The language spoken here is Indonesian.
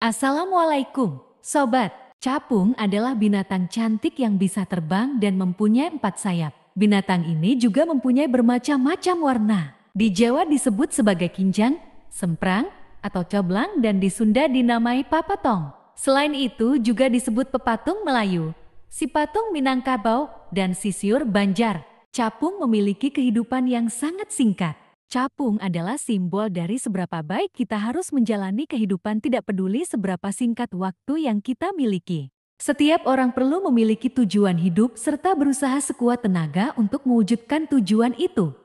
Assalamualaikum, Sobat. Capung adalah binatang cantik yang bisa terbang dan mempunyai empat sayap. Binatang ini juga mempunyai bermacam-macam warna. Di Jawa disebut sebagai kinjang, semprang, atau coblang dan di Sunda dinamai papatong. Selain itu juga disebut pepatung Melayu, si patung Minangkabau, dan sisiur Banjar. Capung memiliki kehidupan yang sangat singkat. Capung adalah simbol dari seberapa baik kita harus menjalani kehidupan tidak peduli seberapa singkat waktu yang kita miliki. Setiap orang perlu memiliki tujuan hidup serta berusaha sekuat tenaga untuk mewujudkan tujuan itu.